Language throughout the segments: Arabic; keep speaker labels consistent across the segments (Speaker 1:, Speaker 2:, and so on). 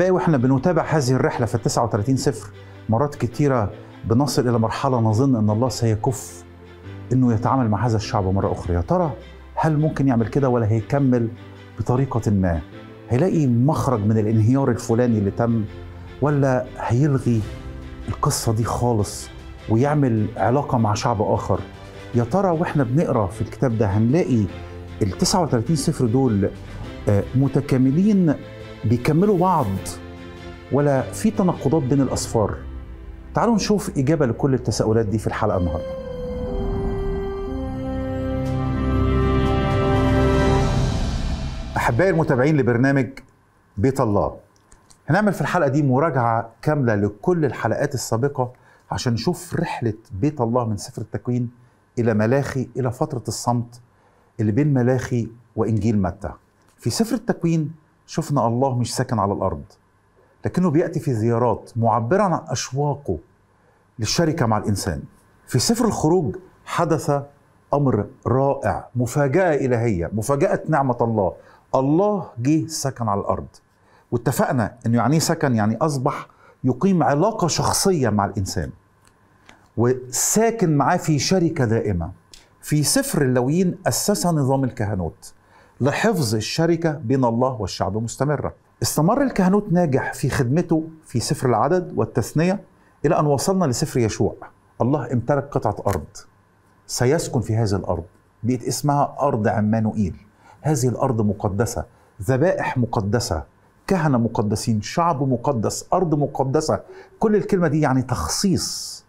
Speaker 1: أحبائي وإحنا بنتابع هذه الرحلة في 39 صفر مرات كثيره بنصل إلى مرحلة نظن أن الله سيكف أنه يتعامل مع هذا الشعب مرة أخرى يا ترى هل ممكن يعمل كده ولا هيكمل بطريقة ما هيلاقي مخرج من الانهيار الفلاني اللي تم ولا هيلغي القصة دي خالص ويعمل علاقة مع شعب آخر يا ترى واحنا بنقرا في الكتاب ده هنلاقي ال 39 صفر دول آه، متكاملين بيكملوا بعض ولا في تناقضات بين الاصفار تعالوا نشوف اجابه لكل التساؤلات دي في الحلقه النهارده احبائي المتابعين لبرنامج بيت الله هنعمل في الحلقه دي مراجعه كامله لكل الحلقات السابقه عشان نشوف رحله بيت الله من سفر التكوين الى ملاخي الى فتره الصمت اللي بين ملاخي وانجيل متى في سفر التكوين شفنا الله مش ساكن على الارض لكنه بياتي في زيارات معبرا عن اشواقه للشركه مع الانسان في سفر الخروج حدث امر رائع مفاجاه الهيه مفاجاه نعمه الله الله جه سكن على الارض واتفقنا انه يعني إيه سكن يعني اصبح يقيم علاقه شخصيه مع الانسان وساكن معاه في شركه دائمه في سفر اللويين اسس نظام الكهنوت لحفظ الشركة بين الله والشعب مستمرة استمر الكهنوت ناجح في خدمته في سفر العدد والتثنية إلى أن وصلنا لسفر يشوع الله امتلك قطعة أرض سيسكن في هذه الأرض بقت اسمها أرض عمانوئيل هذه الأرض مقدسة ذبائح مقدسة كهنة مقدسين شعب مقدس أرض مقدسة كل الكلمة دي يعني تخصيص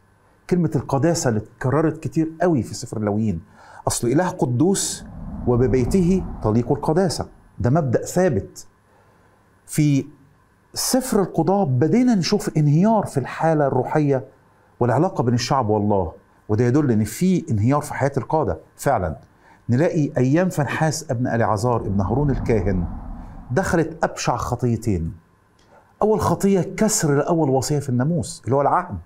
Speaker 1: كلمة القداسة اللي اتكررت كتير قوي في سفر اللويين أصل إله قدوس وببيته تليق القداسة ده مبدأ ثابت في سفر القضاء بدينا نشوف انهيار في الحالة الروحية والعلاقة بين الشعب والله وده يدل ان في انهيار في حياة القادة فعلا نلاقي ايام فنحاس ابن العزار ابن هارون الكاهن دخلت ابشع خطيتين اول خطية كسر لاول وصية في الناموس اللي هو العهد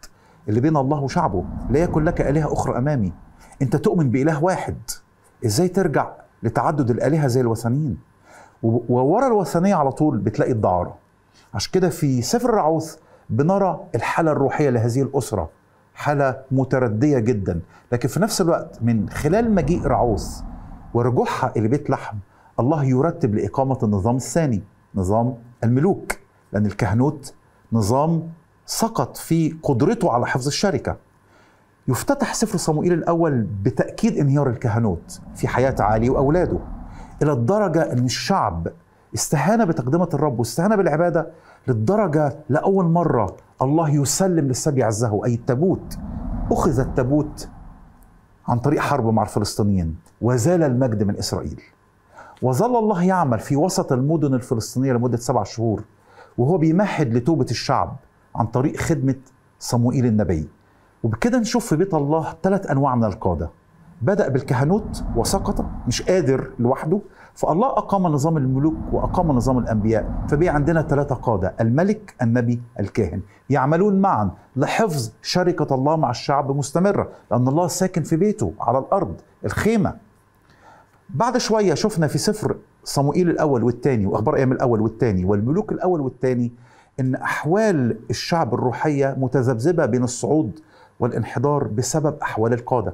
Speaker 1: اللي بين الله وشعبه لا يكن لك آلهة أخرى أمامي أنت تؤمن بإله واحد إزاي ترجع لتعدد الآلهة زي الوثنيين وورا الوثنية على طول بتلاقي الدعارة عشان كده في سفر الرعوث بنرى الحالة الروحية لهذه الأسرة حالة متردية جدا لكن في نفس الوقت من خلال مجيء رعوث ورجوعها إلى بيت لحم الله يرتب لإقامة النظام الثاني نظام الملوك لأن الكهنوت نظام سقط في قدرته على حفظ الشركة يفتتح سفر صموئيل الأول بتأكيد انهيار الكهنوت في حياة علي وأولاده إلى الدرجة أن الشعب استهان بتقدمة الرب واستهان بالعبادة للدرجة لأول مرة الله يسلم للسبي عزه أي التابوت أخذ التابوت عن طريق حرب مع الفلسطينيين وزال المجد من إسرائيل وظل الله يعمل في وسط المدن الفلسطينية لمدة سبع شهور وهو بيمهد لتوبة الشعب عن طريق خدمة صموئيل النبي وبكده نشوف في بيت الله ثلاث انواع من القاده بدأ بالكهنوت وسقط مش قادر لوحده فالله أقام نظام الملوك وأقام نظام الأنبياء فبي عندنا ثلاثة قادة الملك النبي الكاهن يعملون معا لحفظ شركة الله مع الشعب مستمرة لأن الله ساكن في بيته على الأرض الخيمة بعد شوية شفنا في سفر صموئيل الأول والثاني وأخبار أيام الأول والثاني والملوك الأول والثاني إن أحوال الشعب الروحية متذبذبة بين الصعود والانحدار بسبب أحوال القادة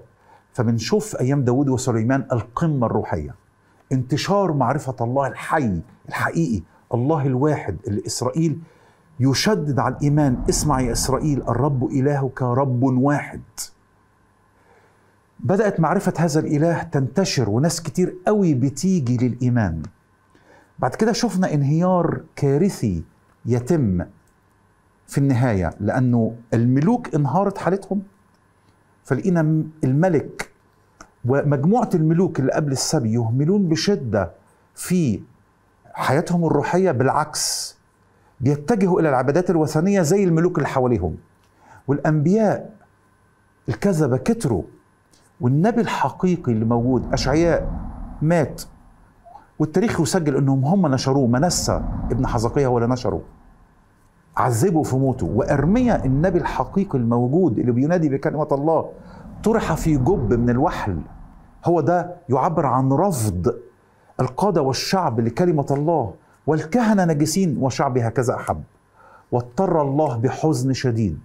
Speaker 1: فبنشوف أيام داود وسليمان القمة الروحية انتشار معرفة الله الحي الحقيقي الله الواحد اللي إسرائيل يشدد على الإيمان اسمع يا إسرائيل الرب إلهك رب واحد بدأت معرفة هذا الإله تنتشر وناس كتير قوي بتيجي للإيمان بعد كده شفنا انهيار كارثي يتم في النهايه لانه الملوك انهارت حالتهم فلقينا الملك ومجموعه الملوك اللي قبل السبي يهملون بشده في حياتهم الروحيه بالعكس بيتجهوا الى العبادات الوثنيه زي الملوك اللي حواليهم والانبياء الكذبه كتروا والنبي الحقيقي اللي موجود اشعياء مات والتاريخ يسجل انهم هم نشروه منسى ابن حزقية ولا نشروه عذبه في موته وارميا النبي الحقيقي الموجود اللي بينادي بكلمه الله طرح في جب من الوحل هو ده يعبر عن رفض القاده والشعب لكلمه الله والكهنه نجسين وشعبي هكذا احب واضطر الله بحزن شديد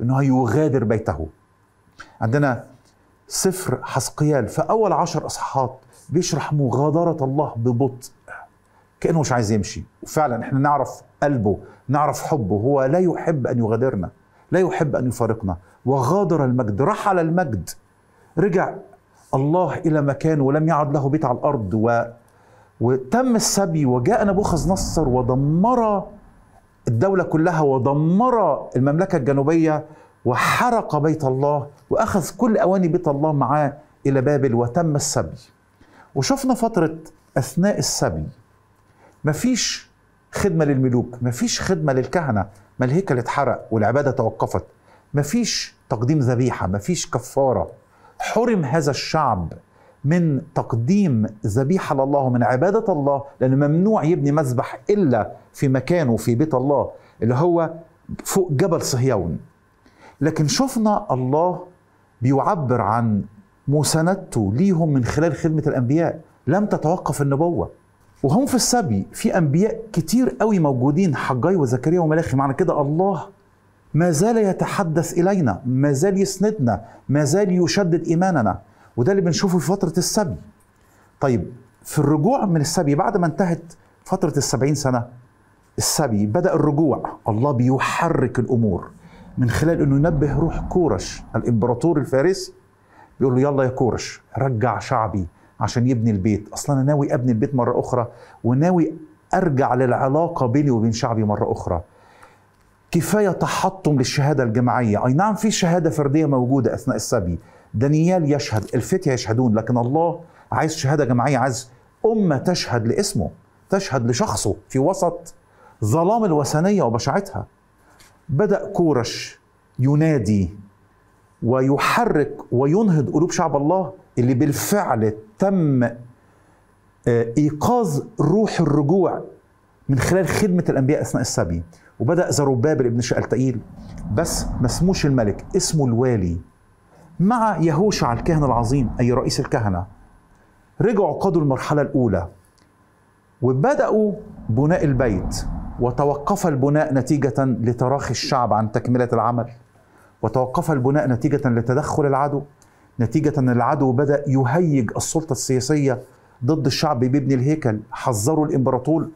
Speaker 1: انه يغادر بيته عندنا سفر حسقيال في اول عشر اصحاحات بيشرح مغادره الله ببطء كانه مش عايز يمشي وفعلا احنا نعرف قلبه نعرف حبه هو لا يحب ان يغادرنا لا يحب ان يفارقنا وغادر المجد رحل المجد رجع الله الى مكانه ولم يعد له بيت على الارض و وتم السبي وجاء نبوخذ نصر ودمر الدولة كلها ودمر المملكة الجنوبية وحرق بيت الله وأخذ كل أواني بيت الله معاه إلى بابل وتم السبي وشفنا فترة أثناء السبي مفيش خدمة للملوك مفيش خدمة للكهنة ما الهيكل اتحرق والعبادة توقفت مفيش تقديم ذبيحة مفيش كفارة حرم هذا الشعب من تقديم ذبيحة لله من عبادة الله لأن ممنوع يبني مذبح إلا في مكانه في بيت الله اللي هو فوق جبل صهيون لكن شفنا الله بيعبر عن مساندته ليهم من خلال خدمة الأنبياء لم تتوقف النبوة وهم في السبي في انبياء كتير قوي موجودين حجاي وزكريا وملاخي معنى كده الله ما زال يتحدث الينا ما زال يسندنا ما زال يشدد ايماننا وده اللي بنشوفه في فتره السبي طيب في الرجوع من السبي بعد ما انتهت فتره السبعين سنه السبي بدا الرجوع الله بيحرك الامور من خلال انه ينبه روح كورش الامبراطور الفارسي بيقول له يلا يا كورش رجع شعبي عشان يبني البيت اصلا انا ناوي ابني البيت مره اخرى وناوي ارجع للعلاقه بيني وبين شعبي مره اخرى كفايه تحطم للشهاده الجماعيه اي نعم في شهاده فرديه موجوده اثناء السبي دانيال يشهد الفتية يشهدون لكن الله عايز شهاده جماعيه عايز امه تشهد لاسمه تشهد لشخصه في وسط ظلام الوثنيه وبشاعتها بدا كورش ينادي ويحرك وينهض قلوب شعب الله اللي بالفعل تم آه، ايقاظ روح الرجوع من خلال خدمه الانبياء اثناء السبي وبدا زروبابل ابن شالتائيل بس ما اسموش الملك اسمه الوالي مع يهوشع الكاهن العظيم اي رئيس الكهنه رجعوا قادوا المرحله الاولى وبداوا بناء البيت وتوقف البناء نتيجه لتراخي الشعب عن تكمله العمل وتوقف البناء نتيجه لتدخل العدو نتيجة أن العدو بدأ يهيج السلطة السياسية ضد الشعب بيبني الهيكل حذروا الإمبراطور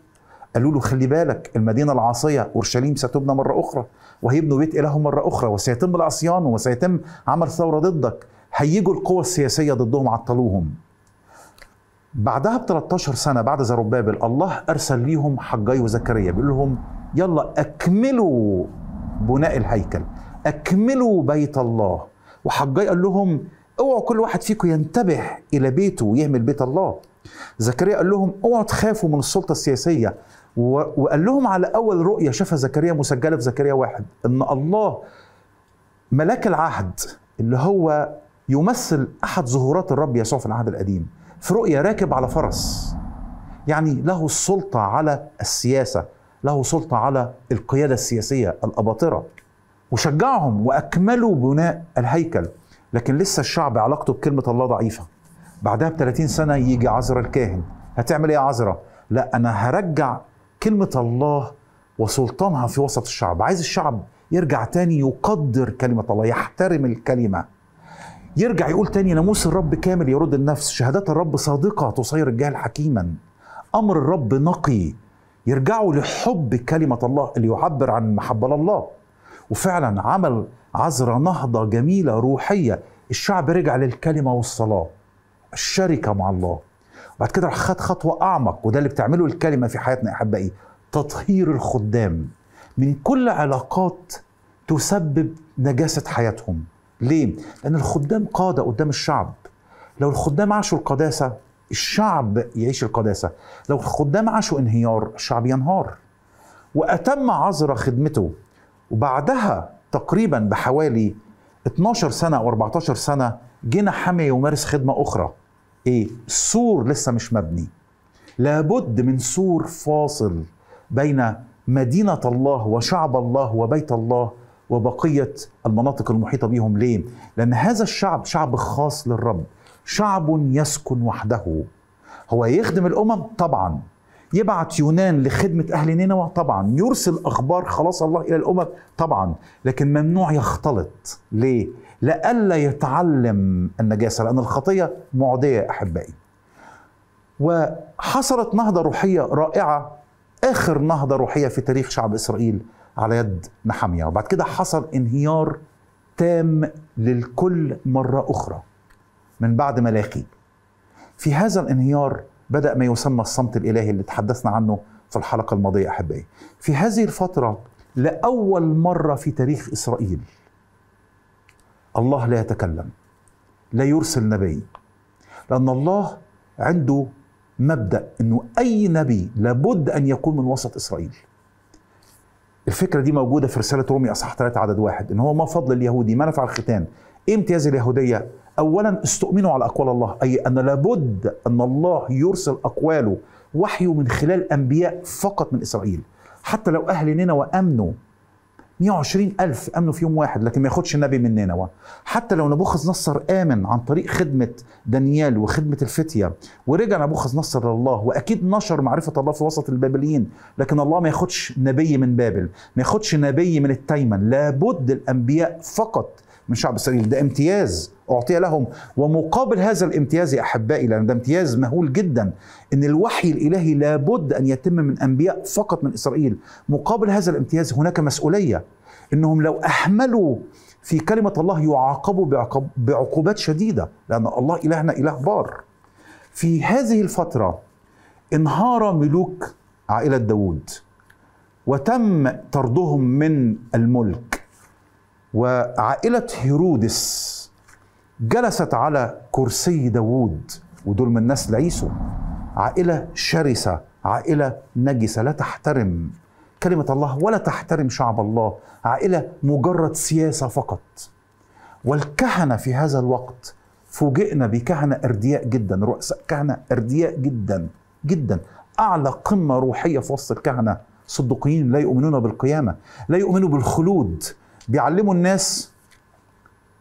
Speaker 1: قالوا له خلي بالك المدينة العاصية أورشليم ستبنى مرة أخرى وهيبنوا بيت إله مرة أخرى وسيتم العصيان وسيتم عمل ثورة ضدك هيجوا القوى السياسية ضدهم عطلوهم بعدها ب 13 سنة بعد زربابل الله أرسل ليهم حجاي وزكريا بيقول لهم يلا أكملوا بناء الهيكل أكملوا بيت الله وحجاي قال لهم اوعوا كل واحد فيكم ينتبه الى بيته ويهمل بيت الله زكريا قال لهم اوعوا تخافوا من السلطه السياسيه وقال لهم على اول رؤيه شافها زكريا مسجله في زكريا واحد ان الله ملاك العهد اللي هو يمثل احد ظهورات الرب يسوع في العهد القديم في رؤيه راكب على فرس يعني له السلطه على السياسه له سلطه على القياده السياسيه الاباطره وشجعهم واكملوا بناء الهيكل لكن لسه الشعب علاقته بكلمة الله ضعيفة بعدها ب 30 سنة يجي عزرا الكاهن هتعمل ايه يا لا انا هرجع كلمة الله وسلطانها في وسط الشعب عايز الشعب يرجع تاني يقدر كلمة الله يحترم الكلمة يرجع يقول تاني ناموس الرب كامل يرد النفس شهادات الرب صادقة تصير الجهل حكيما أمر الرب نقي يرجعوا لحب كلمة الله اللي يعبر عن محبة الله وفعلا عمل عزرة نهضة جميلة روحية الشعب رجع للكلمة والصلاة الشركة مع الله وبعد كده راح خد خطوة أعمق وده اللي بتعمله الكلمة في حياتنا يا أحبائي تطهير الخدام من كل علاقات تسبب نجاسة حياتهم ليه؟ لأن الخدام قادة قدام الشعب لو الخدام عاشوا القداسة الشعب يعيش القداسة لو الخدام عاشوا انهيار الشعب ينهار وأتم عزرة خدمته وبعدها تقريبا بحوالي 12 سنة أو 14 سنة جينا حامي يمارس خدمة أخرى إيه؟ السور لسه مش مبني لابد من سور فاصل بين مدينة الله وشعب الله وبيت الله وبقية المناطق المحيطة بهم ليه؟ لأن هذا الشعب شعب خاص للرب شعب يسكن وحده هو يخدم الأمم طبعاً يبعت يونان لخدمة أهل نينوى طبعا يرسل أخبار خلاص الله إلى الأمم طبعا لكن ممنوع يختلط ليه؟ لئلا يتعلم النجاسة لأن الخطية معدية أحبائي وحصلت نهضة روحية رائعة آخر نهضة روحية في تاريخ شعب إسرائيل على يد نحمية وبعد كده حصل انهيار تام للكل مرة أخرى من بعد ملاخي في هذا الانهيار بدأ ما يسمى الصمت الإلهي اللي تحدثنا عنه في الحلقة الماضية أحبائي في هذه الفترة لأول مرة في تاريخ إسرائيل الله لا يتكلم لا يرسل نبي لأن الله عنده مبدأ أنه أي نبي لابد أن يكون من وسط إسرائيل الفكرة دي موجودة في رسالة رومي أصحاح 3 عدد واحد إن هو ما فضل اليهودي ما نفع الختان ايه امتياز اليهوديه اولا استؤمنوا على اقوال الله اي ان لابد ان الله يرسل اقواله وحيه من خلال انبياء فقط من اسرائيل حتى لو اهل نينوى امنوا 120 ألف أمنوا في يوم واحد لكن ما ياخدش النبي من نينوى حتى لو نبوخذ نصر آمن عن طريق خدمة دانيال وخدمة الفتية ورجع نبوخذ نصر لله وأكيد نشر معرفة الله في وسط البابليين لكن الله ما ياخدش نبي من بابل ما ياخدش نبي من التيمن لابد الأنبياء فقط من شعب إسرائيل ده امتياز أعطي لهم ومقابل هذا الامتياز يا أحبائي لأن ده امتياز مهول جدا أن الوحي الإلهي لابد أن يتم من أنبياء فقط من إسرائيل مقابل هذا الامتياز هناك مسؤولية أنهم لو أحملوا في كلمة الله يعاقبوا بعقوبات شديدة لأن الله إلهنا إله بار في هذه الفترة انهار ملوك عائلة داوود وتم طردهم من الملك وعائلة هيرودس جلست على كرسي داوود ودول من نسل عيسو عائلة شرسة عائلة نجسة لا تحترم كلمة الله ولا تحترم شعب الله عائلة مجرد سياسة فقط والكهنة في هذا الوقت فوجئنا بكهنة أردياء جدا رؤساء كهنة أردياء جدا جدا أعلى قمة روحية في وسط الكهنة صدقيين لا يؤمنون بالقيامة لا يؤمنوا بالخلود بيعلموا الناس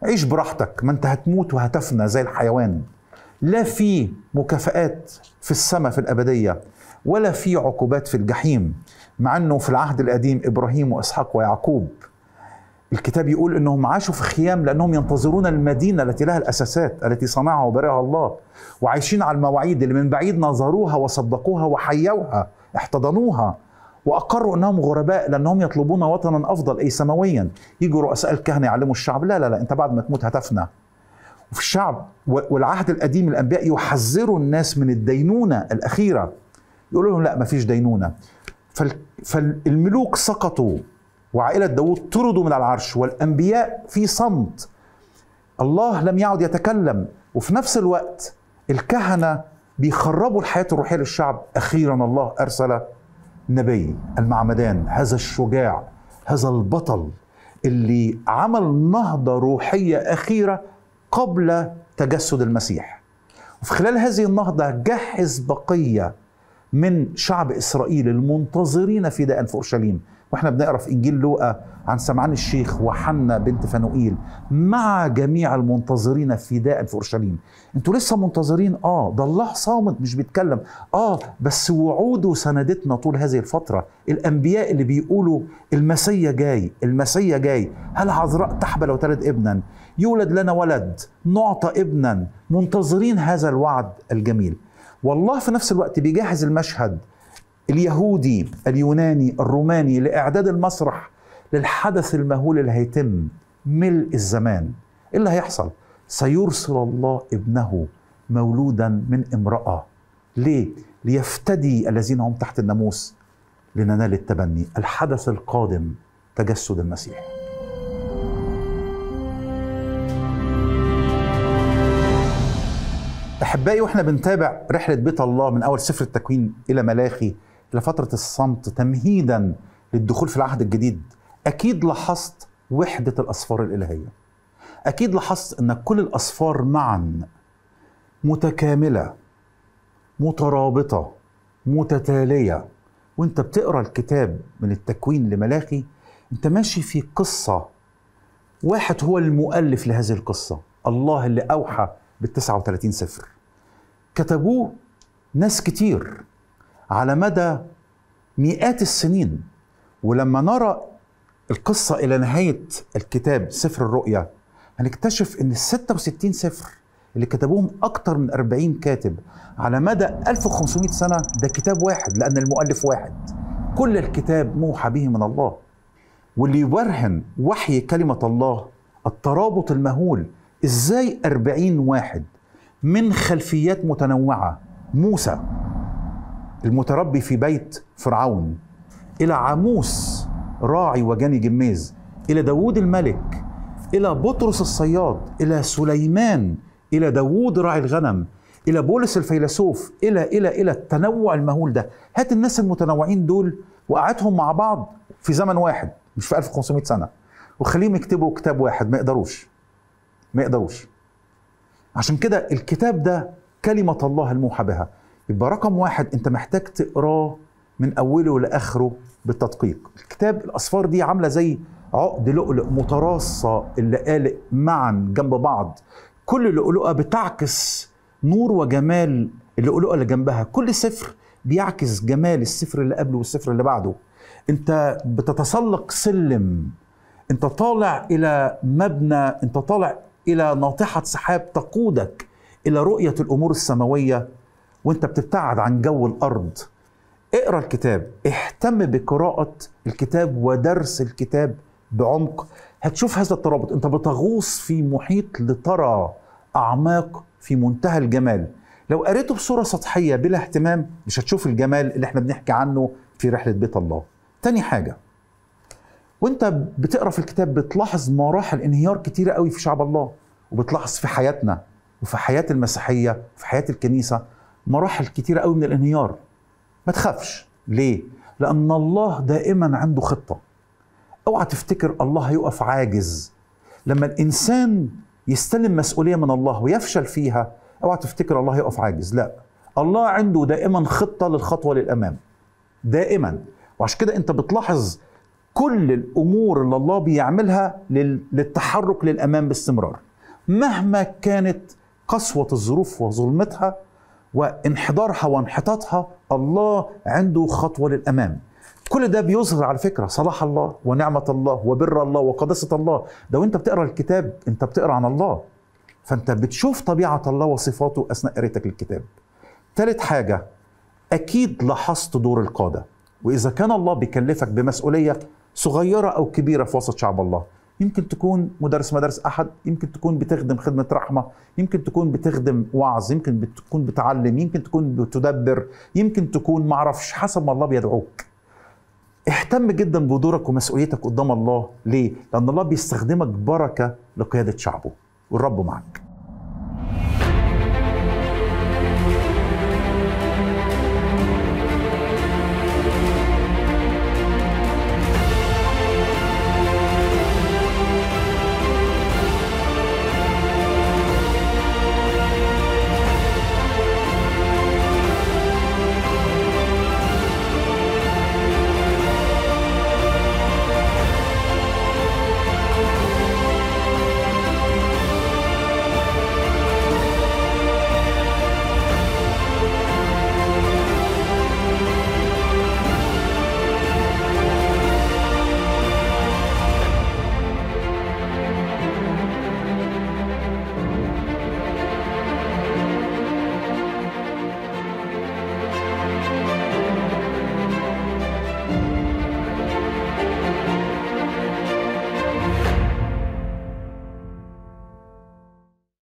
Speaker 1: عيش براحتك ما انت هتموت وهتفنى زي الحيوان لا في مكافآت في السماء في الأبدية ولا في عقوبات في الجحيم مع أنه في العهد القديم إبراهيم وإسحاق ويعقوب الكتاب يقول أنهم عاشوا في خيام لأنهم ينتظرون المدينة التي لها الأساسات التي صنعها وبرعها الله وعايشين على المواعيد اللي من بعيد نظروها وصدقوها وحيوها احتضنوها واقروا انهم غرباء لانهم يطلبون وطنا افضل اي سماويا يجوا رؤساء الكهنه يعلموا الشعب لا لا لا انت بعد ما تموت هتفنى وفي الشعب والعهد القديم الانبياء يحذروا الناس من الدينونه الاخيره يقولوا لهم لا ما فيش دينونه فالملوك سقطوا وعائله داوود طردوا من العرش والانبياء في صمت الله لم يعد يتكلم وفي نفس الوقت الكهنه بيخربوا الحياه الروحيه للشعب اخيرا الله ارسل نبي المعمدان هذا الشجاع هذا البطل اللي عمل نهضة روحية أخيرة قبل تجسد المسيح وفي خلال هذه النهضة جهز بقية من شعب إسرائيل المنتظرين فداء في أورشليم واحنا بنقرا في انجيل لوقا عن سمعان الشيخ وحنا بنت فنوئيل مع جميع المنتظرين فداء في اورشليم انتوا لسه منتظرين اه ده الله صامت مش بيتكلم اه بس وعوده سندتنا طول هذه الفتره الانبياء اللي بيقولوا المسيا جاي المسيا جاي هل عذراء تحبل وتلد ابنا يولد لنا ولد نعطى ابنا منتظرين هذا الوعد الجميل والله في نفس الوقت بيجهز المشهد اليهودي اليوناني الروماني لإعداد المسرح للحدث المهول اللي هيتم ملء الزمان إيه اللي هيحصل سيرسل الله ابنه مولودا من امرأة ليه؟ ليفتدي الذين هم تحت الناموس لننال التبني الحدث القادم تجسد المسيح احبائي واحنا بنتابع رحله بيت الله من اول سفر التكوين الى ملاخي لفتره الصمت تمهيدا للدخول في العهد الجديد اكيد لاحظت وحده الاصفار الالهيه اكيد لاحظت ان كل الاصفار معا متكامله مترابطه متتاليه وانت بتقرا الكتاب من التكوين لملاخي انت ماشي في قصه واحد هو المؤلف لهذه القصه الله اللي اوحى بال 39 سفر كتبوه ناس كتير على مدى مئات السنين ولما نرى القصة إلى نهاية الكتاب سفر الرؤيا هنكتشف أن ال 66 سفر اللي كتبوهم أكتر من 40 كاتب على مدى 1500 سنة ده كتاب واحد لأن المؤلف واحد كل الكتاب موحى به من الله واللي يبرهن وحي كلمة الله الترابط المهول إزاي 40 واحد من خلفيات متنوعة موسى المتربي في بيت فرعون إلى عاموس راعي وجاني جميز إلى داوود الملك إلى بطرس الصياد إلى سليمان إلى داوود راعي الغنم إلى بولس الفيلسوف إلى إلى إلى التنوع المهول ده هات الناس المتنوعين دول وقعدهم مع بعض في زمن واحد مش في 1500 سنة وخليهم يكتبوا كتاب واحد ما يقدروش ما يقدروش عشان كده الكتاب ده كلمة الله الموحى بها يبقى رقم واحد انت محتاج تقراه من اوله لاخره بالتدقيق الكتاب الاصفار دي عامله زي عقد لؤلؤ متراصه اللي قالق معا جنب بعض كل لؤلؤه بتعكس نور وجمال اللؤلؤه اللي جنبها كل سفر بيعكس جمال السفر اللي قبله والسفر اللي بعده انت بتتسلق سلم انت طالع الى مبنى انت طالع الى ناطحه سحاب تقودك الى رؤيه الامور السماويه وانت بتبتعد عن جو الارض اقرا الكتاب اهتم بقراءه الكتاب ودرس الكتاب بعمق هتشوف هذا الترابط انت بتغوص في محيط لترى اعماق في منتهى الجمال لو قريته بصوره سطحيه بلا اهتمام مش هتشوف الجمال اللي احنا بنحكي عنه في رحله بيت الله تاني حاجه وانت بتقرا في الكتاب بتلاحظ مراحل انهيار كتيره قوي في شعب الله وبتلاحظ في حياتنا وفي حياه المسيحيه وفي حياه الكنيسه مراحل كتيرة قوي من الانهيار ما تخافش ليه؟ لأن الله دائما عنده خطة اوعى تفتكر الله هيقف عاجز لما الإنسان يستلم مسؤولية من الله ويفشل فيها اوعى تفتكر الله هيقف عاجز لا الله عنده دائما خطة للخطوة للأمام دائما وعشان كده أنت بتلاحظ كل الأمور اللي الله بيعملها للتحرك للأمام باستمرار مهما كانت قسوة الظروف وظلمتها وانحدارها وانحطاطها الله عنده خطوه للامام كل ده بيظهر على فكره صلاح الله ونعمه الله وبر الله وقداسه الله لو انت بتقرا الكتاب انت بتقرا عن الله فانت بتشوف طبيعه الله وصفاته اثناء قريتك للكتاب ثالث حاجه اكيد لاحظت دور القاده واذا كان الله بيكلفك بمسؤوليه صغيره او كبيره في وسط شعب الله يمكن تكون مدرس مدارس احد يمكن تكون بتخدم خدمه رحمه يمكن تكون بتخدم وعظ يمكن بتكون بتعلم يمكن تكون بتدبر يمكن تكون معرفش حسب ما الله بيدعوك اهتم جدا بدورك ومسؤوليتك قدام الله ليه لان الله بيستخدمك بركه لقياده شعبه والرب معك